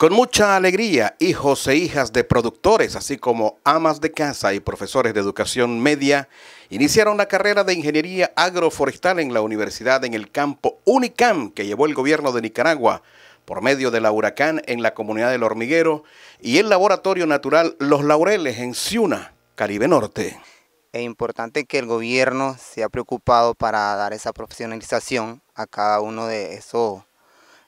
Con mucha alegría, hijos e hijas de productores, así como amas de casa y profesores de educación media, iniciaron la carrera de ingeniería agroforestal en la universidad en el campo UNICAM que llevó el gobierno de Nicaragua por medio de la Huracán en la comunidad del Hormiguero y el laboratorio natural Los Laureles en Ciuna, Caribe Norte. Es importante que el gobierno se ha preocupado para dar esa profesionalización a cada uno de esos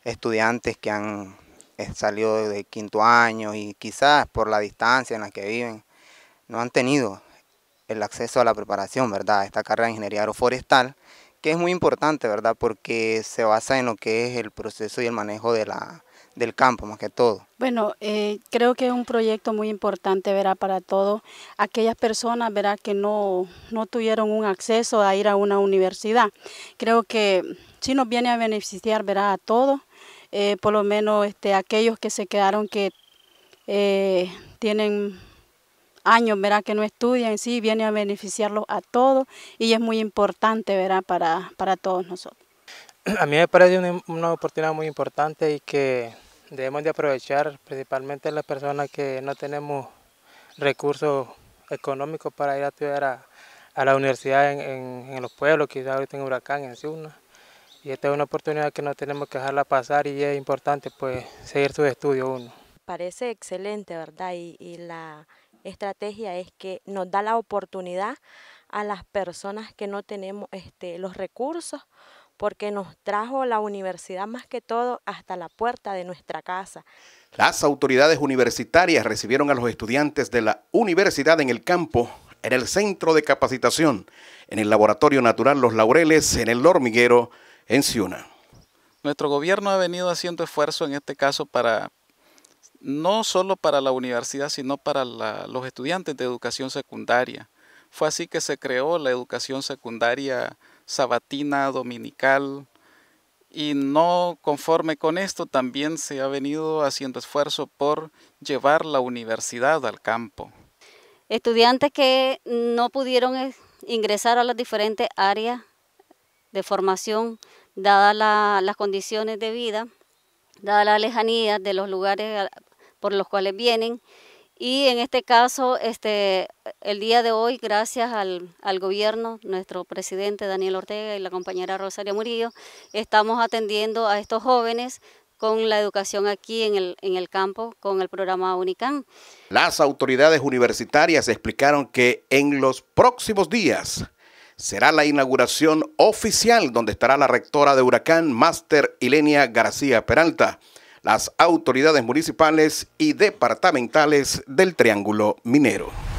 estudiantes que han eh, salió de quinto año y quizás por la distancia en la que viven, no han tenido el acceso a la preparación, ¿verdad? Esta carrera de ingeniería agroforestal, que es muy importante, ¿verdad? Porque se basa en lo que es el proceso y el manejo de la, del campo, más que todo. Bueno, eh, creo que es un proyecto muy importante, verá, para todos aquellas personas, verá, que no, no tuvieron un acceso a ir a una universidad. Creo que sí nos viene a beneficiar, verá, a todos. Eh, por lo menos este, aquellos que se quedaron que eh, tienen años, Que no estudian, sí, viene a beneficiarlos a todos y es muy importante, ¿verdad? Para, todos nosotros. A mí me parece una, oportunidad muy importante y que debemos de aprovechar principalmente las personas que no tenemos recursos económicos para ir a estudiar a, la universidad en, en, los pueblos, quizás ahorita en Huracán, en Ciuna y esta es una oportunidad que no tenemos que dejarla pasar y es importante pues seguir sus estudios uno. Parece excelente, ¿verdad? Y, la estrategia es que nos da la oportunidad a las personas que no tenemos este, los recursos porque nos trajo la universidad más que todo hasta la puerta de nuestra casa. Las autoridades universitarias recibieron a los estudiantes de la universidad en el campo, en el centro de capacitación, en el Laboratorio Natural Los Laureles, en el hormiguero, en Ciuna. Nuestro gobierno ha venido haciendo esfuerzo en este caso para no solo para la universidad, sino para los estudiantes de educación secundaria. Fue así que se creó la educación secundaria sabatina, dominical, y no conforme con esto también se ha venido haciendo esfuerzo por llevar la universidad al campo. Estudiantes que no pudieron eh, ingresar a las diferentes áreas de formación, dadas las condiciones de vida, dada la lejanía de los lugares por los cuales vienen. Y en este caso, este, el día de hoy, gracias al, gobierno, nuestro presidente Daniel Ortega y la compañera Rosario Murillo, estamos atendiendo a estos jóvenes con la educación aquí en el, en el campo, con el programa UNICAN. Las autoridades universitarias explicaron que en los próximos días será la inauguración oficial donde estará la rectora de Huracán, Máster Ilenia García Peralta, las autoridades municipales y departamentales del Triángulo Minero.